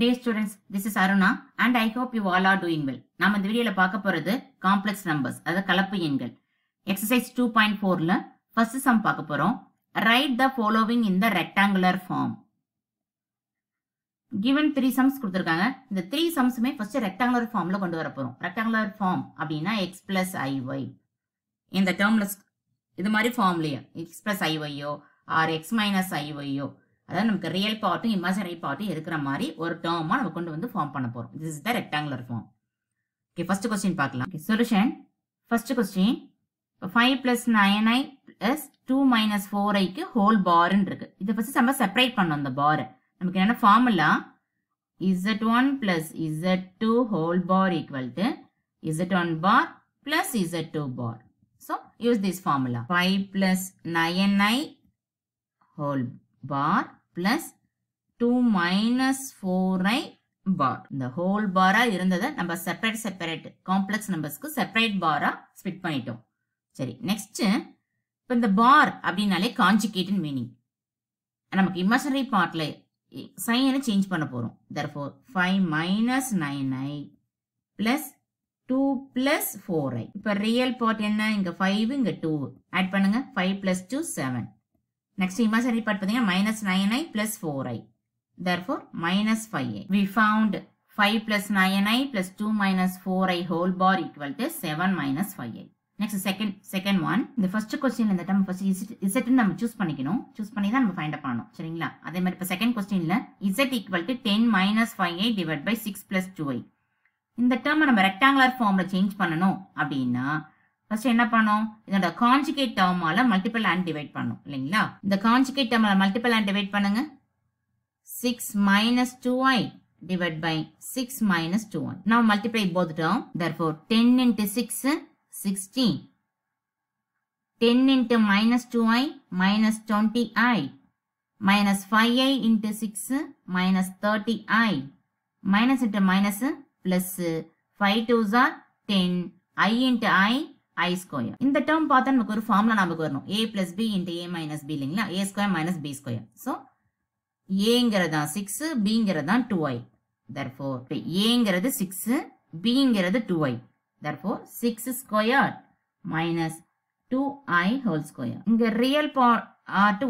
Day students this is Aruna and I hope you all are doing well நம்ம இந்த வீடியோல பார்க்க போறது காம்ப்ளெக்ஸ் நம்பர்ஸ் அதாவது கலப்பு எண்கள் எக்ஸசைஸ் டூ பாயிண்ட் ஃபோர்ல ஃபர்ஸ்ட் சம் பார்க்க போறோம் write the following in the rectangular form given three sums கொடுத்துருக்காங்க இந்த த்ரீ சம்ஸுமே ஃபர்ஸ்ட் ரெக்டாங்குலர் ஃபார்ம்ல கொண்டு வர போறோம் ரெக்டாங்குலர் ஃபார்ம் அப்படின்னா எக்ஸ் பிளஸ் ஐஒய் இந்த டேர்ம்ல இது மாதிரி ஃபார்ம்லயே எக்ஸ் பிளஸ் ஐஒய்யோ ஆர் எக்ஸ் மைனஸ் ஐஒய்யோ அதாவது நமக்கு ரியல் பார்ட்டும் இமேஜினரி பார்ட்டும் இருக்கிற மாதிரி ஒரு டேர்மா நம்ம கொண்டு வந்து ஃபார்ம் பண்ண போறோம் this is the rectangular form okay first question பார்க்கலாம் okay solution first question five plus nine i plus two minus four ஐக்கு ஹோல் பார்ன்னு இருக்கு இது ஃபர்ஸ்ட் நம்ம செப்பரேட் பண்ணோம் அந்த பார் நமக்கு என்னென்ன formula z one plus z two whole bar equal to z one bar plus z two bar so use this formula five plus nine i whole bar plus 2 minus 4i bar. இந்த whole barா இருந்தது நம்ம separate separate complex numbersக்கு separate barா split பண்ணிட்டோம். சரி, next இப்போ இந்த bar அப்படின்னாலே conjugated meaning. நமக்கு imaginary partல sign change பண்ண போறோம். therefore 5 minus 9i plus 2 plus 4i. இப்போ real part என்ன? இங்க 5, இங்க 2. add பண்ணுங்க 5 plus 2, 7. Next imaginary part பார்த்தீங்கன்னா minus 9i plus 4i. Therefore, minus 5i. We found 5 plus 9i plus 2 minus 4i whole bar equal to 7 minus 5i. Next, second, second one. இந்த first question இந்த term first z நம்ம choose பண்ணிக்கணும். choose பண்ணி தான் நம்ம find up பண்ணணும். சரிங்களா? அதே மாதிரி இப்போ second questionல z equal to 10 minus 5i divided by 6 plus 2i. இந்த term நம்ம rectangular formல change பண்ணணும் அப்படின்னா ஃபர்ஸ்ட் என்ன பண்ணோம் இதோட கான்ஜிகேட் டேர்மால மல்டிபிள் அண்ட் டிவைட் பண்ணும் இல்லைங்களா இந்த கான்ஜிகேட் டேர்மால மல்டிபிள் அண்ட் டிவைட் பண்ணுங்க six minus two i divide by six minus two one நான் மல்டிப்ளை போதுட்டோம் therefore ten into six sixteen ten into minus two i minus twenty i minus five i into six minus thirty i minus into minus plus five twos are ten i into i i square இந்த term பார்த்தா நமக்கு ஒரு formula நாம்பக்கு வரணும் a plus b into a minus b இல்லைங்களா a square மைனஸ் b square. So ஏங்கிறது தான் சிக்ஸு பிங்கிறது தான் டூ therefore, தர்ஃபோர் இங்கரது ஏங்கிறது சிக்ஸு பிங்கிறது two therefore, therefore six square minus two i whole square இங்கே ரியல்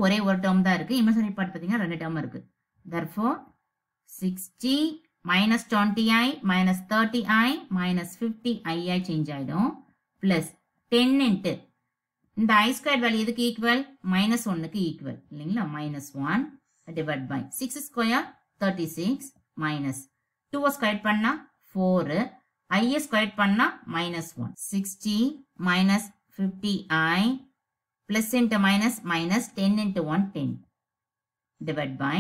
ஒரே ஒரு term தான் இருக்குது இமேஜினரி பார்ட் பார்த்தீங்கன்னா ரெண்டு term இருக்குது therefore sixty minus twenty i minus thirty i minus fifty change ஆகிடும் பிளஸ் இன்ட்டு இந்த ஐ ஸ்கொயர் வேல்யூ எதுக்கு ஈக்குவல் மைனஸ் ஒன்னுக்கு ஈக்குவல் இல்லைங்களா minus one divide by six square thirty six minus டூவை square பண்ணா ஃபோரு ஐயை square பண்ணா minus one sixty minus fifty i plus into minus minus ten into one ten divide by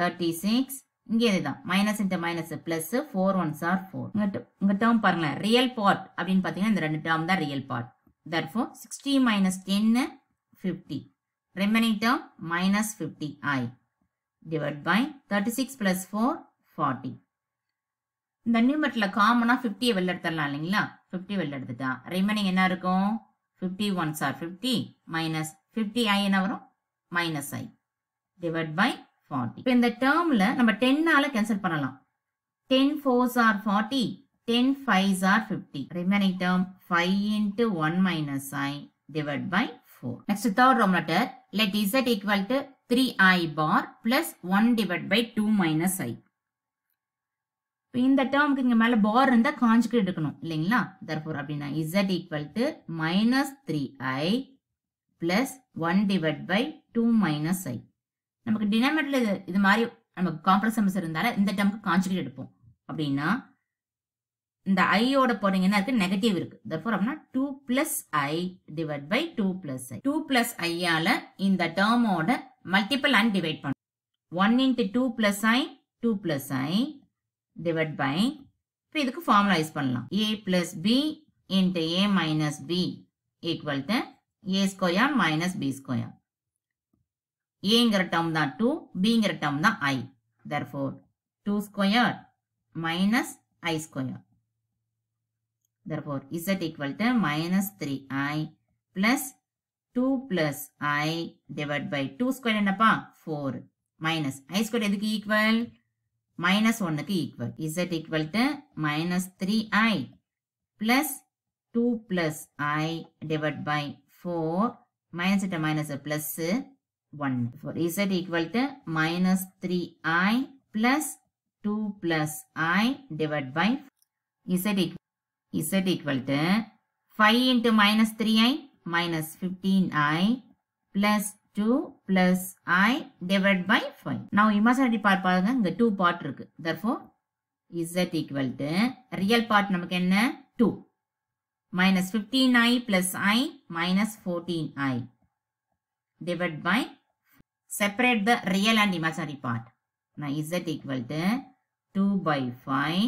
thirty six இங்கே இதுதான் minus into minus plus four once R four உங்க term பாருங்க real part அப்படின்னு பார்த்தீங்கன்னா இந்த ரெண்டு டேர்ம் தான் real part therefore sixty minus ten fifty remaining term minus fifty i divide by thirty six plus four forty இந்த நியூமெட்டில் காமனாக ஃபிஃப்டியை வெளில எடுத்துடலாம் இல்லைங்களா ஃபிஃப்டி வெளில எடுத்துட்டா ரிமைனிங் என்ன இருக்கும் fifty ones are fifty minus fifty i என்ன வரும் minus i divide by forty இப்போ இந்த டேர்மில் நம்ம டென்னால் கேன்சல் பண்ணலாம் ten fours are forty ten fives are fifty remaining term five into one minus i divide by four next third row let z equal to three i bar plus one divide by two minus i இப்போ இந்த டேர்முக்கு இங்கே மேலே பார் இருந்தால் காஞ்சுகிரேட் எடுக்கணும் இல்லைங்களா therefore அப்படின்னா z equal to minus three i plus one divide by two minus i நமக்கு டினாமினேட்டர்ல இது இது மாதிரி நமக்கு காம்ப்ளெக்ஸ் நம்பர்ஸ் இருந்தால இந்த டம்க்கு கான்ஜுகேட் எடுப்போம் அப்படின்னா இந்த ஐயோட போறீங்க என்ன இருக்கு நெகட்டிவ் இருக்கு தர்ஃபோர் அப்படின்னா two plus i divide by two plus i two plus ஐயால இந்த டேர்மோட மல்டிபிள் அண்ட் டிவைட் பண்ணும் one into two plus i two plus i divide by இப்போ இதுக்கு ஃபார்முலைஸ் பண்ணலாம் a plus b into a minus b equal to a square minus b square ஏங்கிற term தான் two பிங்கிற டேர்ம் தான் i therefore two square minus i square four z equal to minus three i plus two plus i divide by two square என்னப்பா four minus i square எதுக்கு equal minus ஒன்னுக்கு equal z equal to minus three i plus two plus i divide by four minus இட்ட minus plus 1. For z equal to minus 3i plus 2 plus i divided by z equal, z equal to 5 into minus 3i minus 15i plus 2 plus i divided by 5. Now imaginary part பாருங்க இங்க 2 part இருக்கு. Therefore z equal to real part நமக்கு என்ன 2 minus 15i plus i minus 14i divided by separate the real and imaginary part. Now z equal to 2 by 5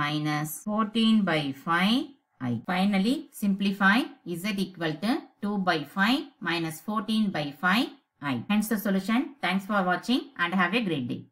minus 14 by 5 i. Finally, simplify z equal to 2 by 5 minus 14 by 5 i. Hence the solution. Thanks for watching and have a great day.